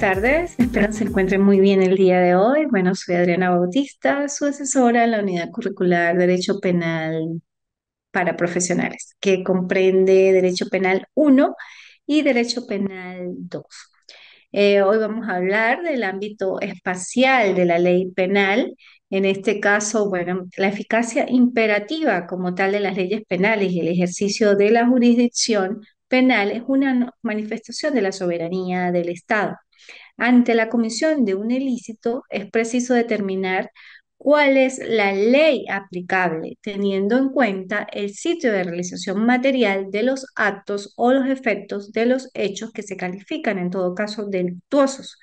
Buenas tardes, espero se encuentren muy bien el día de hoy. Bueno, soy Adriana Bautista, su asesora en la Unidad Curricular Derecho Penal para Profesionales, que comprende Derecho Penal 1 y Derecho Penal 2. Eh, hoy vamos a hablar del ámbito espacial de la ley penal, en este caso, bueno, la eficacia imperativa como tal de las leyes penales y el ejercicio de la jurisdicción penal es una manifestación de la soberanía del Estado. Ante la comisión de un ilícito es preciso determinar cuál es la ley aplicable, teniendo en cuenta el sitio de realización material de los actos o los efectos de los hechos que se califican, en todo caso, delictuosos,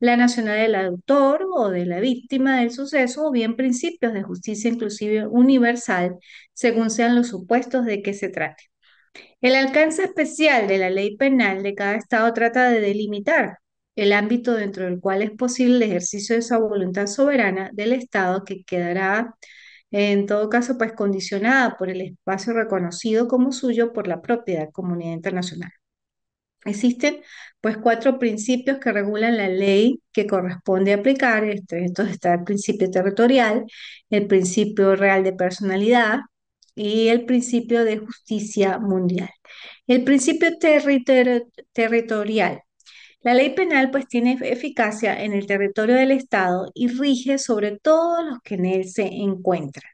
la nacionalidad del autor o de la víctima del suceso, o bien principios de justicia inclusive universal, según sean los supuestos de que se trate. El alcance especial de la ley penal de cada Estado trata de delimitar el ámbito dentro del cual es posible el ejercicio de esa voluntad soberana del Estado que quedará en todo caso pues condicionada por el espacio reconocido como suyo por la propia comunidad internacional. Existen pues cuatro principios que regulan la ley que corresponde aplicar. Esto está el principio territorial, el principio real de personalidad y el principio de justicia mundial. El principio territorial la ley penal pues tiene e-, eficacia en el territorio del Estado y rige sobre todos los que en él se encuentran.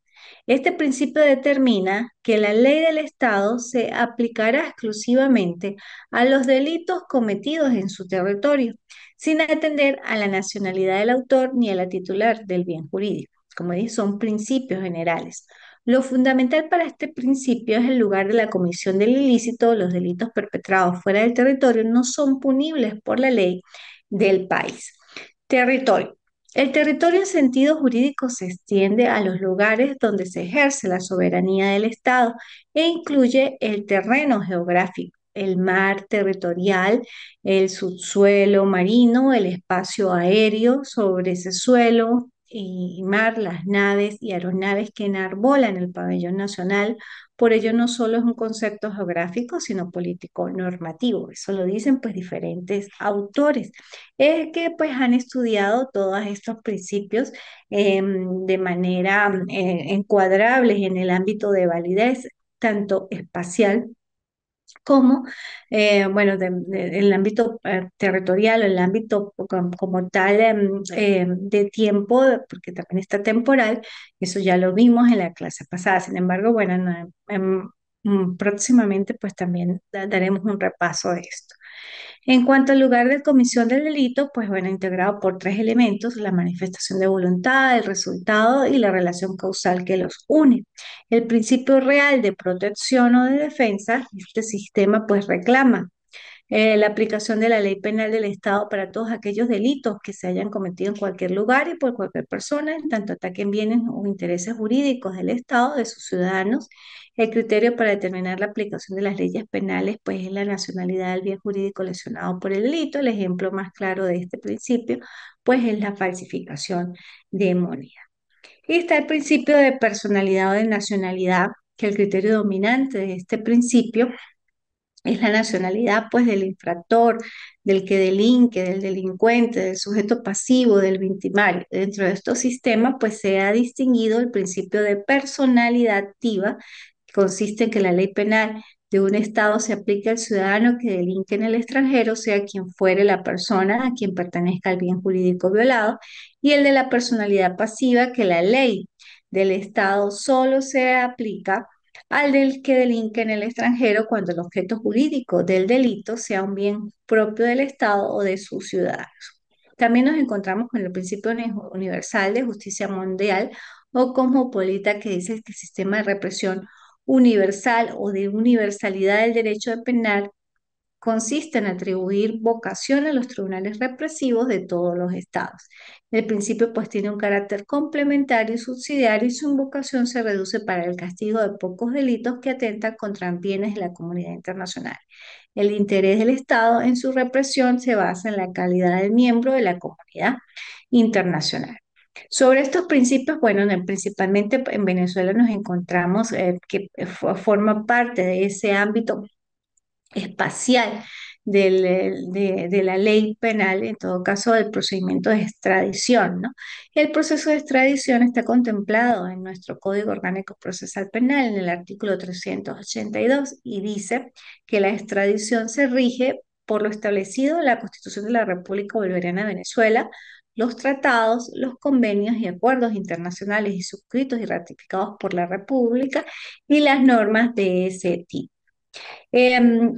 Este principio determina que la ley del Estado se aplicará exclusivamente a los delitos cometidos en su territorio, sin atender a la nacionalidad del autor ni a la titular del bien jurídico. Como dice, son principios generales. Lo fundamental para este principio es el lugar de la comisión del ilícito. Los delitos perpetrados fuera del territorio no son punibles por la ley del país. Territorio. El territorio en sentido jurídico se extiende a los lugares donde se ejerce la soberanía del Estado e incluye el terreno geográfico, el mar territorial, el subsuelo marino, el espacio aéreo sobre ese suelo, y mar, las naves y aeronaves que enarbolan el pabellón nacional. Por ello no solo es un concepto geográfico, sino político normativo. Eso lo dicen pues diferentes autores es que pues han estudiado todos estos principios em, de manera encuadrable em, encuadrables en el ámbito de validez tanto espacial como, eh, bueno, de, el ámbito eh, territorial, en el ámbito como, tal em, eh, de tiempo, porque también está temporal, eso ya lo vimos en la clase pasada. Sin embargo, bueno, em, próximamente pues también daremos un repaso de esto. En cuanto al lugar de comisión del delito, pues bueno, integrado por tres elementos, la manifestación de voluntad, el resultado y la relación causal que los une. El principio real de protección o de defensa, este sistema pues reclama eh, la aplicación de la ley penal del Estado para todos aquellos delitos que se hayan cometido en cualquier lugar y por cualquier persona, en tanto ataquen bienes o intereses jurídicos del Estado, de sus ciudadanos. El criterio para determinar la aplicación de las leyes penales pues, es la nacionalidad del bien jurídico lesionado por el delito. El ejemplo más claro de este principio pues, es la falsificación de moneda. Y está el principio de personalidad o de nacionalidad, que el criterio dominante de este principio es la nacionalidad pues del infractor, del que delinque, del delincuente, del sujeto pasivo, del victimario. Dentro de estos sistemas pues se ha distinguido el principio de personalidad activa, que consiste en que la ley penal de un Estado se aplique al ciudadano que delinque en el extranjero, sea quien fuere la persona a quien pertenezca el bien jurídico violado, y el de la personalidad pasiva, que la ley del Estado solo se aplica al del que delinque en el extranjero cuando el objeto jurídico del delito sea un bien propio del Estado o de sus ciudadanos. También nos encontramos con el principio universal de justicia mundial o cosmopolita que dice que el sistema de represión universal o de universalidad del derecho de penal consiste en atribuir vocación a los tribunales represivos de todos los estados. El principio pues tiene un carácter complementario y subsidiario y su vocación se reduce para el castigo de pocos delitos que atentan contra bienes de la comunidad internacional. El interés del Estado en su represión se basa en la calidad del miembro de la comunidad internacional. Sobre estos principios, bueno, principalmente en Venezuela nos encontramos eh, que eh, forma parte de ese ámbito espacial de, la ley penal, en todo caso del procedimiento de extradición. El proceso de extradición está contemplado en nuestro Código Orgánico Procesal Penal, en el artículo 382, y dice que la extradición se rige por lo establecido en la Constitución de la República Bolivariana de Venezuela, los tratados, los convenios y acuerdos internacionales y suscritos y ratificados por la República y las normas de ese tipo. Em,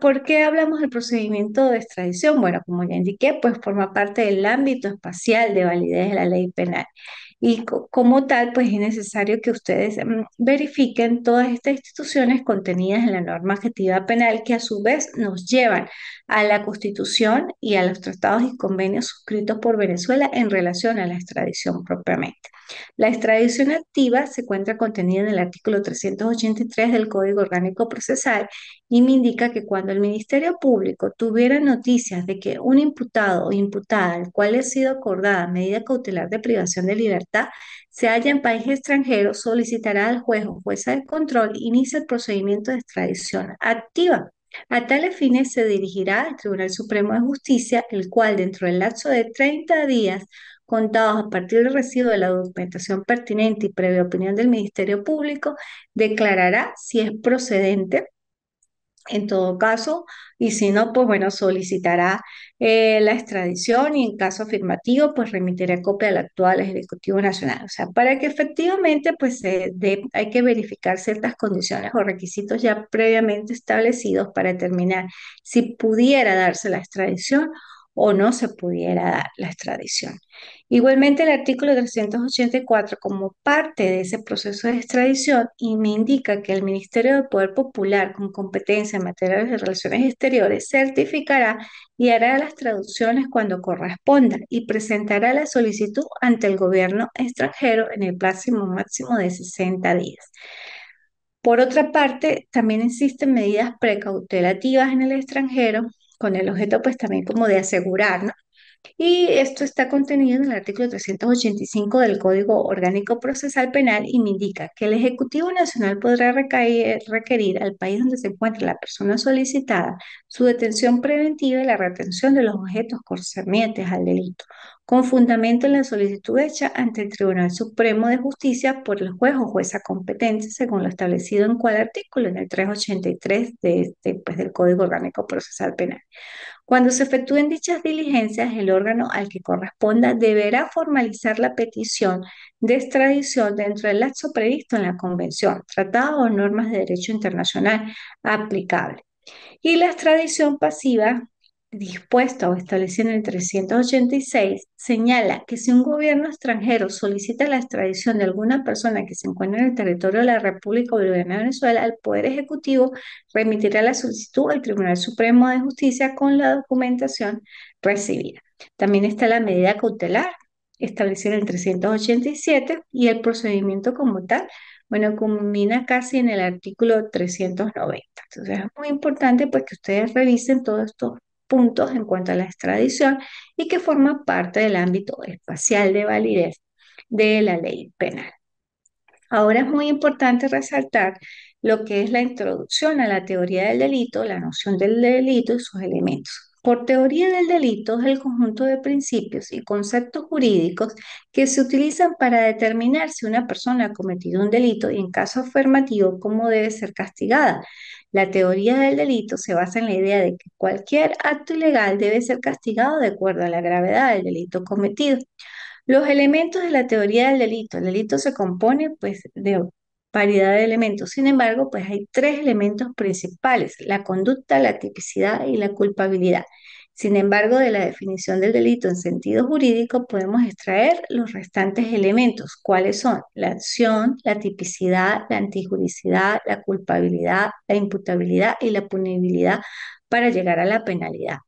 ¿Por qué hablamos del procedimiento de extradición? Bueno, como ya indiqué, pues forma parte del ámbito espacial de validez de la ley penal y como tal, pues es necesario que ustedes mm, verifiquen todas estas instituciones contenidas en la norma objetiva penal que a su vez nos llevan a la Constitución y a los tratados y convenios suscritos por Venezuela en relación a la extradición propiamente. La extradición activa se encuentra contenida en el artículo 383 del Código Orgánico Procesal y me indica que cuando el Ministerio Público tuviera noticias de que un imputado o imputada al cual ha sido acordada medida cautelar de privación de libertad se halla en país extranjero, solicitará al juez o jueza de control inicia el procedimiento de extradición activa. A tales fines se dirigirá al Tribunal Supremo de Justicia, el cual dentro del lapso de 30 días contados a partir del recibo de la documentación pertinente y previa opinión del Ministerio Público, declarará si es procedente en todo caso, y si no, pues bueno, solicitará eh, la extradición y en caso afirmativo, pues remitirá copia al actual Ejecutivo Nacional. O sea, para que efectivamente, pues hay que verificar ciertas condiciones o requisitos ya previamente establecidos para determinar si pudiera darse la extradición o no se pudiera dar la extradición. Igualmente, el artículo 384, como parte de ese proceso de extradición, y me indica que el Ministerio de Poder Popular, con competencia en materia de relaciones exteriores, certificará y hará las traducciones cuando corresponda y presentará la solicitud ante el gobierno extranjero en el plazo máximo de 60 días. Por otra parte, también existen medidas precautelativas en el extranjero con el objeto pues también como de asegurar, ¿no? Y esto está contenido en el artículo 385 del Código Orgánico Procesal Penal y me indica que el Ejecutivo Nacional podrá requerir al país donde se encuentra la persona solicitada su detención preventiva y la retención de los objetos concernientes al delito, con fundamento en la solicitud hecha ante el Tribunal Supremo de Justicia por el juez o jueza competente, según lo establecido en cuál artículo, en el 383 de este, pues, del Código Orgánico Procesal Penal. Cuando se efectúen dichas diligencias, el órgano al que corresponda deberá formalizar la petición de extradición dentro del lapso previsto en la Convención, Tratado o normas de derecho internacional aplicable. Y la extradición pasiva dispuesto o establecido en el 386 señala que si un gobierno extranjero solicita la extradición de alguna persona que se encuentra en el territorio de la República Bolivariana de Venezuela, el Poder Ejecutivo remitirá la solicitud al Tribunal Supremo de Justicia con la documentación recibida. También está la medida cautelar establecida en el 387 y el procedimiento como tal, bueno, culmina casi en el artículo 390. Entonces es muy importante pues que ustedes revisen todo esto puntos en cuanto a la extradición y que forma parte del ámbito espacial de validez de la ley penal. Ahora es muy importante resaltar lo que es la introducción a la teoría del delito, la noción del delito y sus elementos. Por teoría del delito es el conjunto de principios y conceptos jurídicos que se utilizan para determinar si una persona ha cometido un delito y en caso afirmativo cómo debe ser castigada. La teoría del delito se basa en la idea de que cualquier acto ilegal debe ser castigado de acuerdo a la gravedad del delito cometido. Los elementos de la teoría del delito. El delito se compone pues, de Paridad de elementos. Sin embargo, pues hay tres elementos principales, la conducta, la tipicidad y la culpabilidad. Sin embargo, de la definición del delito en sentido jurídico podemos extraer los restantes elementos, cuáles son la acción, la tipicidad, la antijuricidad, la culpabilidad, la imputabilidad y la punibilidad para llegar a la penalidad.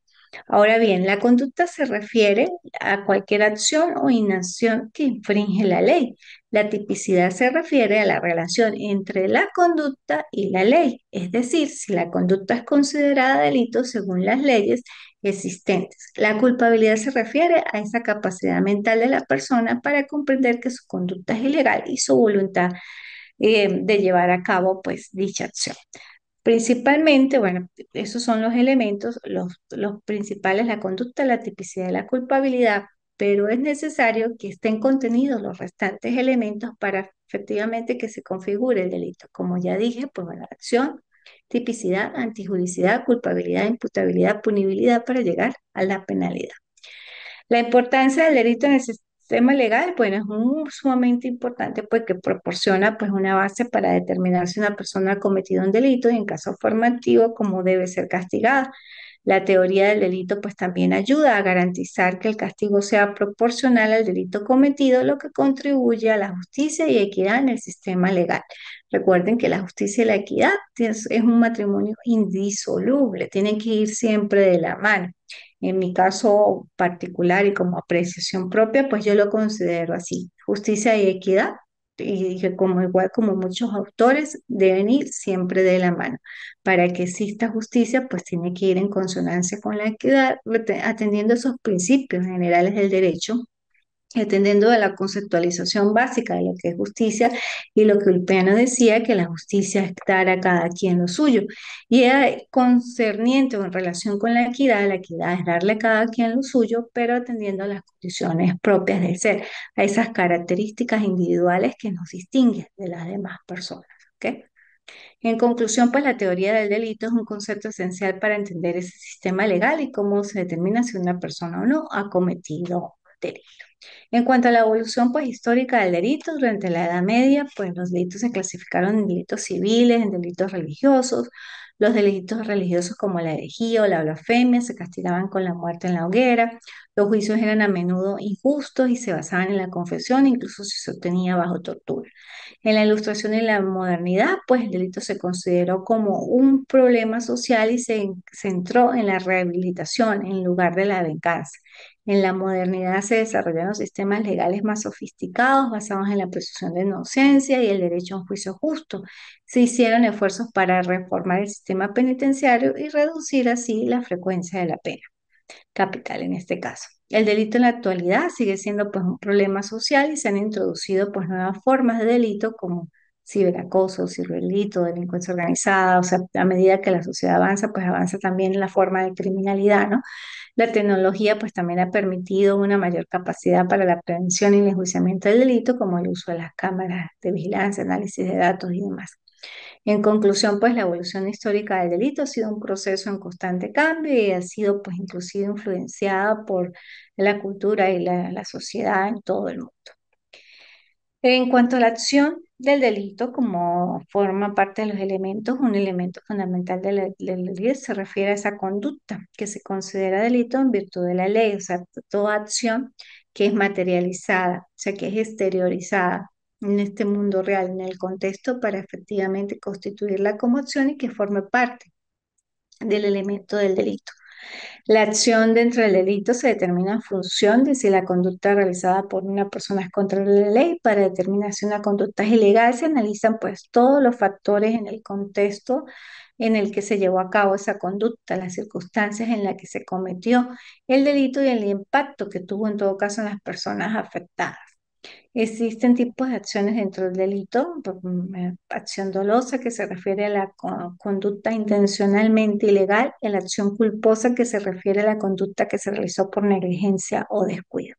Ahora bien, la conducta se refiere a cualquier acción o inacción que infringe la ley. La tipicidad se refiere a la relación entre la conducta y la ley, es decir, si la conducta es considerada delito según las leyes existentes. La culpabilidad se refiere a esa capacidad mental de la persona para comprender que su conducta es ilegal y su voluntad eh, de llevar a cabo pues dicha acción. Principalmente, bueno, esos son los elementos, los, los principales, la conducta, la tipicidad y la culpabilidad, pero es necesario que estén contenidos los restantes elementos para efectivamente que se configure el delito. Como ya dije, pues bueno, acción, tipicidad, antijudicidad, culpabilidad, imputabilidad, punibilidad para llegar a la penalidad. La importancia del delito en sistema legal, es sumamente importante porque pues, proporciona pues una base para determinar si una persona ha cometido un delito y en caso formativo cómo debe ser castigada. La teoría del delito pues también ayuda a garantizar que el castigo sea proporcional al delito cometido, lo que contribuye a la justicia y equidad en el sistema legal. Recuerden que la justicia y la equidad es un matrimonio indisoluble, tienen que ir siempre de la mano en mi caso particular y como apreciación propia, pues yo lo considero así, justicia y equidad, y dije, como igual como muchos autores, deben ir siempre de la mano. Para que exista justicia, pues tiene que ir en consonancia con la equidad, atendiendo esos principios generales del derecho atendiendo a la conceptualización básica de lo que es justicia y lo que Ulpiano decía, que la justicia es dar a cada quien lo suyo. Y era concerniente o en relación con la equidad, la equidad es darle a cada quien lo suyo, pero atendiendo a las condiciones propias del ser, a esas características individuales que nos distinguen de las demás personas. ¿okay? En conclusión, pues la teoría del delito es un concepto esencial para entender ese sistema legal y cómo se determina si una persona o no ha cometido delito. En cuanto a la evolución pues, histórica del delito, durante la Edad Media, pues los delitos se clasificaron en delitos civiles, en delitos religiosos. Los delitos religiosos como la herejía o la blasfemia se castigaban con la muerte en la hoguera. Los juicios eran a menudo injustos y se basaban en la confesión, incluso si se obtenía bajo tortura. En la Ilustración y la modernidad, pues el delito se consideró como un problema social y se centró en la rehabilitación en lugar de la venganza en la modernidad se desarrollaron sistemas legales más sofisticados basados en la presunción de inocencia y el derecho a un juicio justo. Se hicieron esfuerzos para reformar el sistema penitenciario y reducir así la frecuencia de la pena capital en este caso. El delito en la actualidad sigue siendo pues un problema social y se han introducido pues nuevas formas de delito como ciberacoso, ciberdelito, delincuencia organizada, o sea, a medida que la sociedad avanza, pues avanza también la forma de criminalidad, ¿no? La tecnología pues también ha permitido una mayor capacidad para la prevención y el enjuiciamiento del delito, como el uso de las cámaras de vigilancia, análisis de datos y demás. En conclusión, pues la evolución histórica del delito ha sido un proceso en constante cambio y ha sido pues inclusive influenciada por la cultura y la sociedad en todo el mundo. En cuanto a la acción del delito, como forma parte de los elementos, un elemento fundamental de la, ley se refiere a esa conducta que se considera delito en virtud de la ley, o sea, toda acción que es materializada, o sea, que es exteriorizada en este mundo real, en el contexto, para efectivamente constituirla como acción y que forme parte del elemento del delito. La acción dentro del delito se determina en función de si la conducta realizada por una persona es contra la ley. Para determinar si una conducta es ilegal se analizan pues todos los factores en el contexto en el que se llevó a cabo esa conducta, las circunstancias en las que se cometió el delito y el impacto que tuvo en todo caso en las personas afectadas. Existen tipos de acciones dentro del delito, mm, eh, acción dolosa que se refiere a la conducta intencionalmente ilegal y la acción culposa que se refiere a la conducta que se realizó por negligencia o descuido.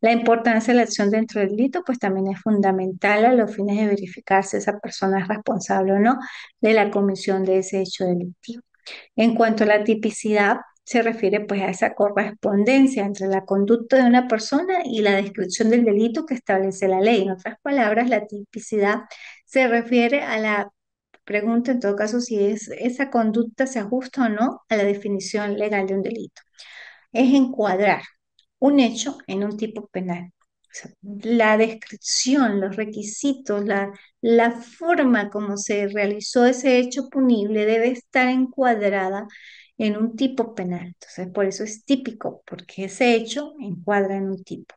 La importancia de la acción dentro del delito, pues también es fundamental a los fines de verificar si esa persona es responsable o no de la comisión de ese hecho delictivo. En cuanto a la tipicidad, se refiere pues a esa correspondencia entre la conducta de una persona y la descripción del delito que establece la ley. En otras palabras, la tipicidad se refiere a la pregunta en todo caso si esa conducta se ajusta o no a la definición legal de un delito. Es encuadrar un hecho en un tipo penal. la descripción, los requisitos, la, la forma como se realizó ese hecho punible debe estar encuadrada en un tipo penal. Entonces, por eso es típico, porque ese hecho encuadra en un tipo.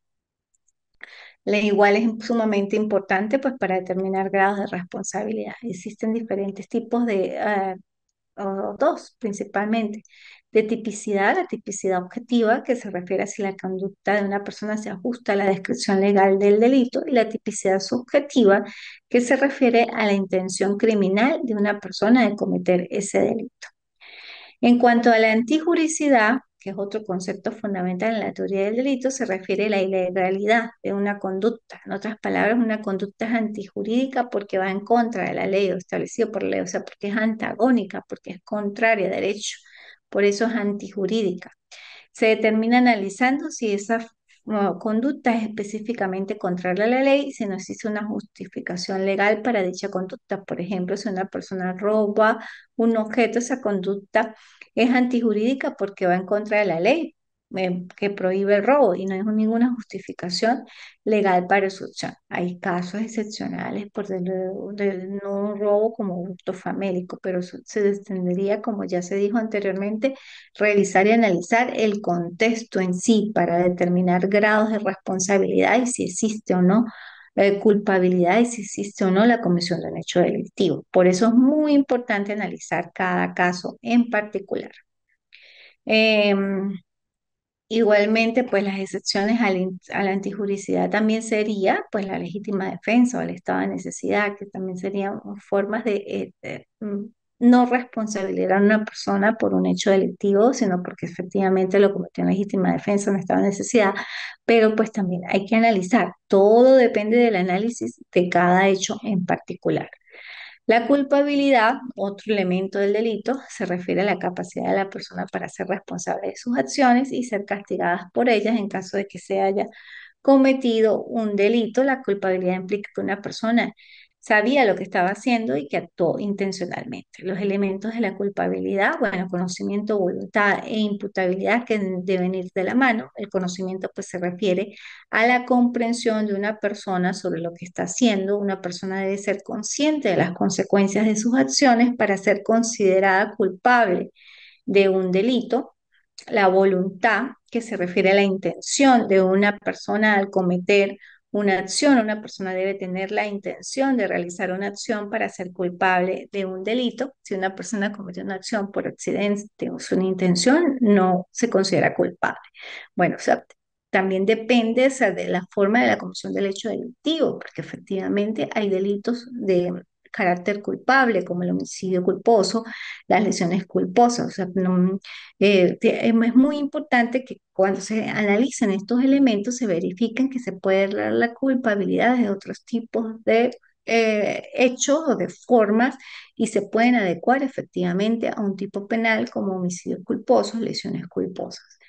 La igual es sumamente importante pues, para determinar grados de responsabilidad. Existen diferentes tipos de, eh, o dos principalmente, de tipicidad, la tipicidad objetiva, que se refiere a si la conducta de una persona se ajusta a la descripción legal del delito, y la tipicidad subjetiva, que se refiere a la intención criminal de una persona de cometer ese delito. En cuanto a la antijuricidad, que es otro concepto fundamental en la teoría del delito, se refiere a la ilegalidad de una conducta. En otras palabras, una conducta es antijurídica porque va en contra de la ley o establecido por la ley, o sea, porque es antagónica, porque es contraria a derecho. Por eso es antijurídica. Se determina analizando si esa conducta específicamente contraria a la ley, se no existe una justificación legal para dicha conducta. Por ejemplo, si una persona roba un objeto, esa conducta es antijurídica porque va en contra de la ley, eh, que prohíbe el robo y no hay ninguna justificación legal para eso. Hay casos excepcionales por el no robo como gusto famélico, pero se tendría como ya se dijo anteriormente, revisar y analizar el contexto en sí para determinar grados de responsabilidad y si existe o no eh, culpabilidad y si existe o no la comisión de un hecho delictivo. Por eso es muy importante analizar cada caso en particular. Em, Igualmente, pues las excepciones a la, antijuricidad también sería pues la legítima defensa o el estado de necesidad, que también serían formas de, eh, mm, no responsabilizar a una persona por un hecho delictivo, sino porque efectivamente lo cometió en legítima defensa, en estado de necesidad, pero pues también hay que analizar, todo depende del análisis de cada hecho en particular. La culpabilidad, otro elemento del delito, se refiere a la capacidad de la persona para ser responsable de sus acciones y ser castigadas por ellas en caso de que se haya cometido un delito. La culpabilidad implica que una persona sabía lo que estaba haciendo y que actuó intencionalmente. Los elementos de la culpabilidad, bueno, conocimiento, voluntad e imputabilidad que deben ir de la mano. El conocimiento pues se refiere a la comprensión de una persona sobre lo que está haciendo. Una persona debe ser consciente de las consecuencias de sus acciones para ser considerada culpable de un delito. La voluntad, que se refiere a la intención de una persona al cometer una acción, una persona debe tener la intención de realizar una acción para ser culpable de un delito. Si una persona comete una acción por accidente o sin intención, no se considera culpable. Bueno, también depende de la forma de la comisión del hecho delictivo, porque efectivamente hay delitos de carácter culpable, como el homicidio culposo, las lesiones culposas. O sea, eh, em, es muy importante que cuando se analicen estos elementos se verifiquen que se puede dar la culpabilidad de otros tipos de eh, hechos o de formas y se pueden adecuar efectivamente a un tipo penal como homicidio culposo, lesiones culposas.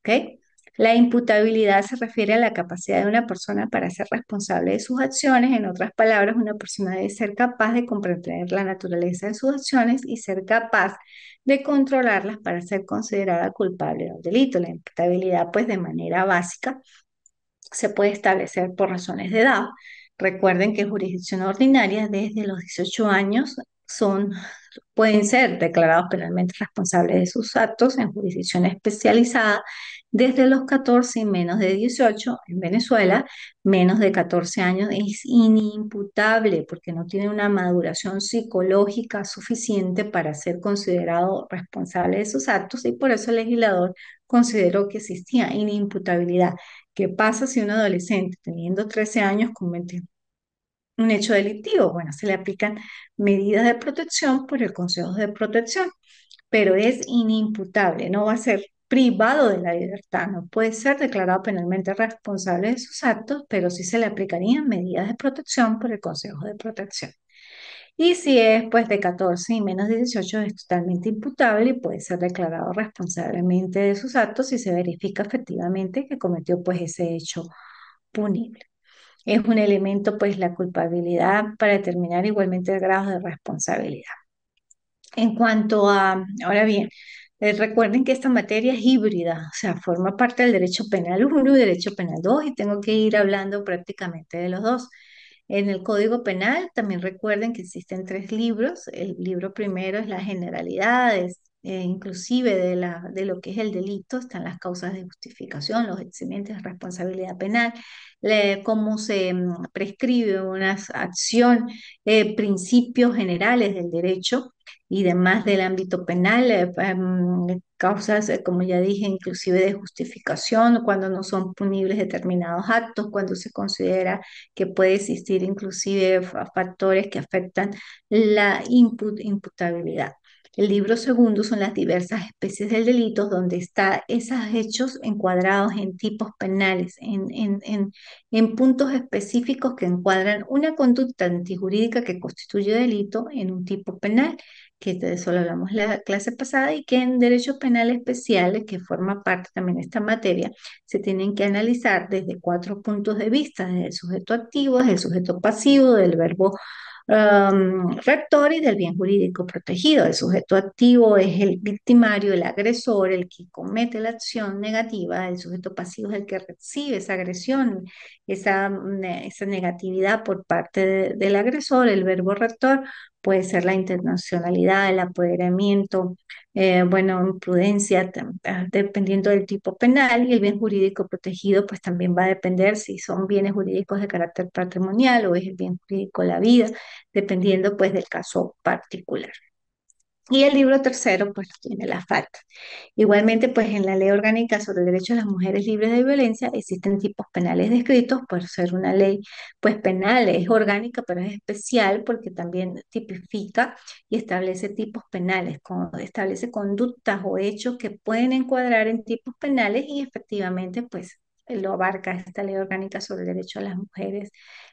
¿Okay? La imputabilidad se refiere a la capacidad de una persona para ser responsable de sus acciones. En otras palabras, una persona debe ser capaz de comprender la naturaleza de sus acciones y ser capaz de controlarlas para ser considerada culpable de un delito. La imputabilidad, pues de manera básica, se puede establecer por razones de edad. Recuerden que en jurisdicción ordinaria desde los 18 años son, pueden ser declarados penalmente responsables de sus actos en jurisdicción especializada desde los 14 y menos de 18 en Venezuela, menos de 14 años es inimputable porque no tiene una maduración psicológica suficiente para ser considerado responsable de sus actos y por eso el legislador consideró que existía inimputabilidad. ¿Qué pasa si un adolescente teniendo 13 años comete un hecho delictivo? Bueno, se le aplican medidas de protección por el Consejo de Protección pero es inimputable, no va a ser privado de la libertad, no puede ser declarado penalmente responsable de sus actos, pero sí se le aplicarían medidas de protección por el Consejo de Protección. Y si es pues de 14 y menos de 18 es totalmente imputable y puede ser declarado responsablemente de sus actos si se verifica efectivamente que cometió pues ese hecho punible. Es un elemento pues la culpabilidad para determinar igualmente el grado de responsabilidad. En cuanto a, ahora bien, eh, recuerden que esta materia es híbrida, o sea, forma parte del derecho penal 1 y derecho penal 2 y tengo que ir hablando prácticamente de los dos. En el Código Penal también recuerden que existen tres libros. El libro primero es las generalidades, eh, inclusive de, la, de, lo que es el delito, están las causas de justificación, los excedentes de responsabilidad penal, cómo se mm, prescribe una acción, eh, principios generales del derecho y demás del ámbito penal, eh, mm, causas, como ya dije, inclusive de justificación, cuando no son punibles determinados actos, cuando se considera que puede existir inclusive factores que afectan la imputabilidad. El libro segundo son las diversas especies del delito donde están esos hechos encuadrados en tipos penales, en, en, puntos específicos que encuadran una conducta antijurídica que constituye delito en un tipo penal, que de eso lo hablamos la clase pasada, y que en derechos penales especiales, que forma parte también de esta materia, se tienen que analizar desde cuatro puntos de vista, desde el sujeto activo, desde el sujeto pasivo, del verbo Um, rector y del bien jurídico protegido. El sujeto activo es el victimario, el agresor, el que comete la acción negativa. El sujeto pasivo es el que recibe esa agresión, esa, mm, eh, esa negatividad por parte del agresor. El verbo rector puede ser la internacionalidad, el apoderamiento, eh, bueno, prudencia, ah, dependiendo del tipo penal y el bien jurídico protegido, pues también va a depender si son bienes jurídicos de carácter patrimonial o es el bien jurídico la vida, dependiendo pues del caso particular. Y el libro tercero, pues, tiene la falta. Igualmente, pues, en la Ley Orgánica sobre Derechos de las Mujeres Libres de Violencia existen tipos penales descritos por ser una ley, pues, penal, es orgánica, pero es especial porque también tipifica y establece tipos penales, como establece conductas o hechos que pueden encuadrar en tipos penales y efectivamente, pues, lo abarca esta ley orgánica sobre el derecho a las mujeres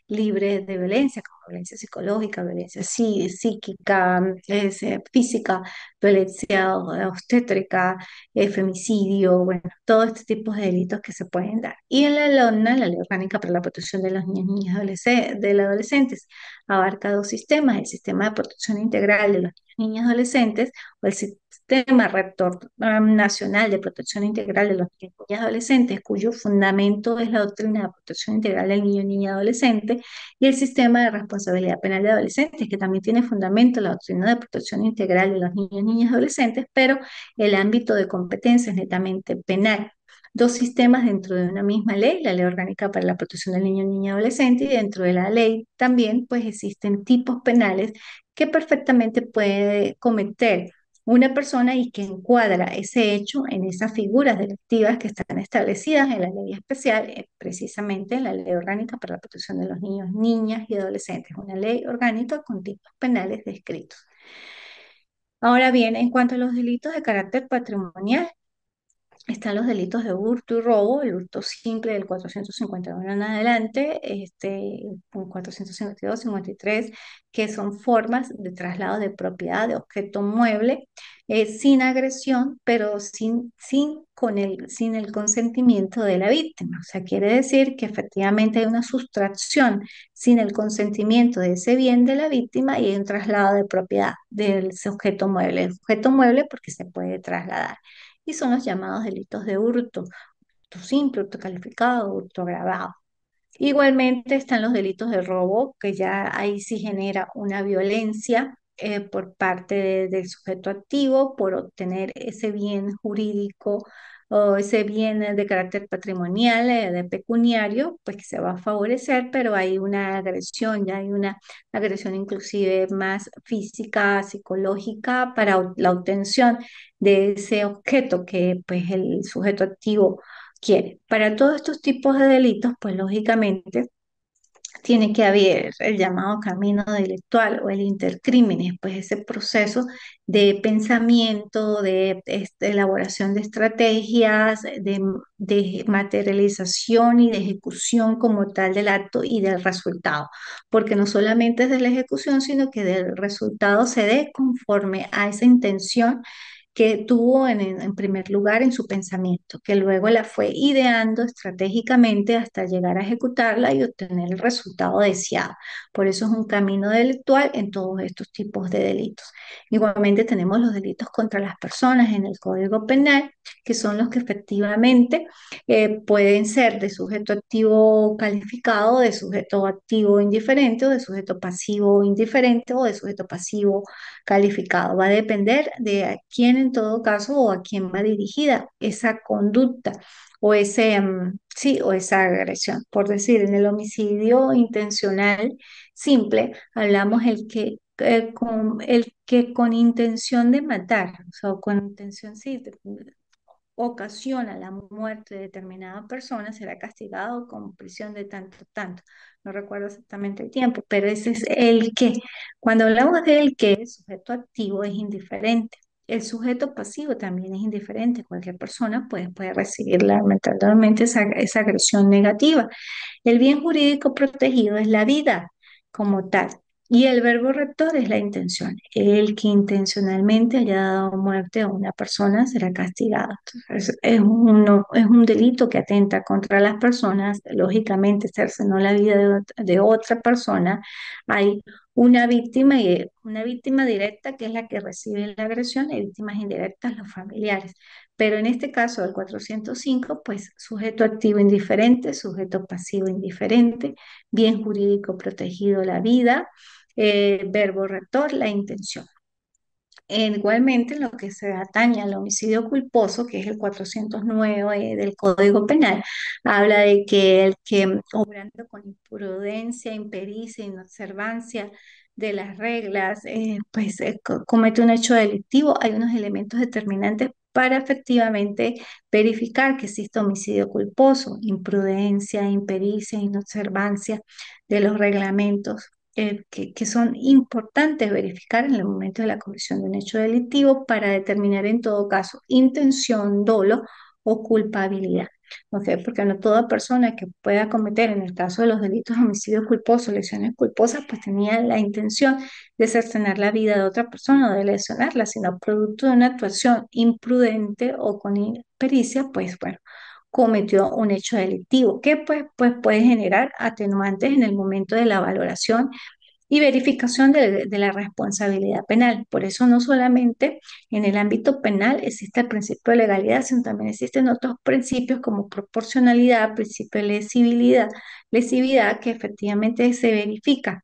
libres de violencia, como violencia psicológica, violencia psíquica, eh, física, violencia eh, obstétrica, eh, femicidio, bueno, todos estos tipos de delitos que se pueden dar. Y en la LONA, la Ley Orgánica para la Protección de las Niños, Niñas y Adolescentes, abarca dos sistemas, el sistema de protección integral de los niños y adolescentes o el, sistema rector um, nacional de protección integral de los niños y adolescentes, cuyo fundamento es la doctrina de protección integral del niño, niña adolescente, y el sistema de responsabilidad penal de adolescentes, que también tiene fundamento la doctrina de protección integral de los niños, y niñas adolescentes, pero el ámbito de competencia es netamente penal dos sistemas dentro de una misma ley, la ley orgánica para la protección del niño, niña adolescente, y dentro de la ley también pues existen tipos penales que perfectamente puede cometer una persona y que encuadra ese hecho en esas figuras delictivas que están establecidas en la ley especial, eh, precisamente en la ley orgánica para la protección de los niños, niñas y adolescentes, una ley orgánica con tipos penales descritos. Ahora bien, en cuanto a los delitos de carácter patrimonial, están los delitos de hurto y robo, el hurto simple del 451 en adelante, este, 452, 53, que son formas de traslado de propiedad de objeto mueble eh, sin agresión, pero sin, con el, sin el consentimiento de la víctima. O sea, quiere decir que efectivamente hay una sustracción sin el consentimiento de ese bien de la víctima y hay un traslado de propiedad del ese objeto mueble. El objeto mueble porque se puede trasladar y son los llamados delitos de hurto, hurto simple, hurto calificado, hurto agravado. Igualmente están los delitos de robo, que ya ahí sí genera una violencia eh, por parte del sujeto activo por obtener ese bien jurídico o ese bien de carácter patrimonial, eh, de pecuniario, pues que se va a favorecer, pero hay una agresión, ya hay una agresión inclusive más física, psicológica para la obtención de ese objeto que pues el sujeto activo quiere. Para todos estos tipos de delitos, pues lógicamente tiene que haber el llamado camino delictual o el intercrímenes, pues ese proceso de pensamiento, de, este, elaboración de estrategias, de, de, materialización y de ejecución como tal del acto y del resultado, porque no solamente es de la ejecución, sino que del resultado se dé conforme a esa intención que tuvo en, primer lugar en su pensamiento, que luego la fue ideando estratégicamente hasta llegar a ejecutarla y obtener el resultado deseado. Por eso es un camino delictual en todos estos tipos de delitos. Igualmente tenemos los delitos contra las personas en el Código Penal, que son los que efectivamente eh, pueden ser de sujeto activo calificado, de sujeto activo indiferente o de sujeto pasivo indiferente o de sujeto pasivo calificado. Va a depender de a quién en todo caso o a quién va dirigida esa conducta o ese, mm, sí, o esa agresión. Por decir, en el homicidio intencional simple, hablamos el que, eh, con, el que con intención de matar, o sea, con intención, sí, ocasiona la muerte de determinada persona será castigado con prisión de tanto, tanto. No recuerdo exactamente el tiempo, pero ese es el que. Cuando hablamos del que, el sujeto activo es indiferente. El sujeto pasivo también es indiferente. Cualquier persona pues, puede recibir lamentablemente esa, esa agresión negativa. El bien jurídico protegido es la vida como tal. Y el verbo rector es la intención. El que intencionalmente haya dado muerte a una persona será castigado. Entonces, es, es un delito que atenta contra las personas. Lógicamente, cercenó la vida de, otra persona. Hay una víctima una víctima directa que es la que recibe la agresión y víctimas indirectas los familiares. Pero en este caso del 405, pues sujeto activo indiferente, sujeto pasivo indiferente, bien jurídico protegido la vida, eh, verbo rector, la intención. igualmente, lo que se atañe al homicidio culposo, que es el 409 eh, del Código Penal, habla de que el que, obrando con imprudencia, impericia, inobservancia, de las reglas, eh, pues comete un hecho delictivo, hay unos elementos determinantes para efectivamente verificar que existe homicidio culposo, imprudencia, impericia, inobservancia de los reglamentos eh, que, que, son importantes verificar en el momento de la comisión de un hecho delictivo para determinar en todo caso intención, dolo o culpabilidad. Porque no toda persona que pueda cometer, en el caso de los delitos homicidios culposos, lesiones culposas, pues tenía la intención de cercenar la vida de otra persona o de lesionarla, sino producto de una actuación imprudente o con impericia, pues bueno, cometió un hecho delictivo, que pues, pues puede generar atenuantes en el momento de la valoración y verificación de, la responsabilidad penal. Por eso no solamente en el ámbito penal existe el principio de legalidad, sino también existen otros principios como proporcionalidad, principio de lesividad, lesividad que efectivamente se verifica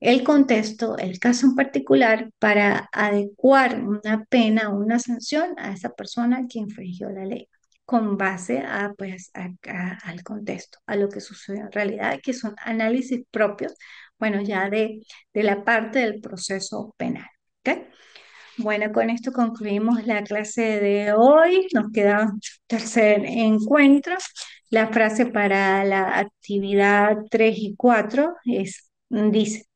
el contexto, el caso en particular, para adecuar una pena o una sanción a esa persona que infringió la ley con base a, pues, al contexto, a lo que sucedió en realidad, que son análisis propios bueno, ya de, de la parte del proceso penal. Bueno, con esto concluimos la clase de hoy. Nos queda un tercer encuentro. La frase para la actividad 3 y 4 es, dice,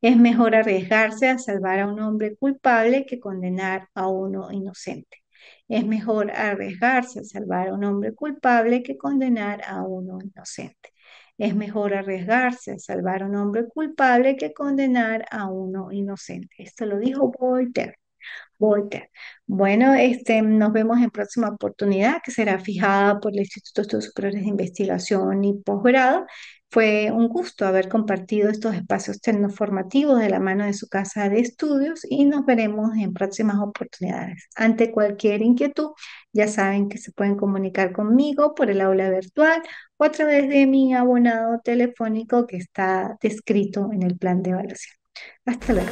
es mejor arriesgarse a salvar a un hombre culpable que condenar a uno inocente. Es mejor arriesgarse a salvar a un hombre culpable que condenar a uno inocente. Es mejor arriesgarse a salvar a un hombre culpable que condenar a uno inocente. Esto lo dijo Voltaire. Voltaire. Bueno, este, nos vemos en próxima oportunidad que será fijada por el Instituto de Estudios Superiores de Investigación y Posgrado fue un gusto haber compartido estos espacios tecnoformativos de la mano de su casa de estudios y nos veremos en próximas oportunidades. Ante cualquier inquietud, ya saben que se pueden comunicar conmigo por el aula virtual o a través de mi abonado telefónico que está descrito en el plan de evaluación. Hasta luego.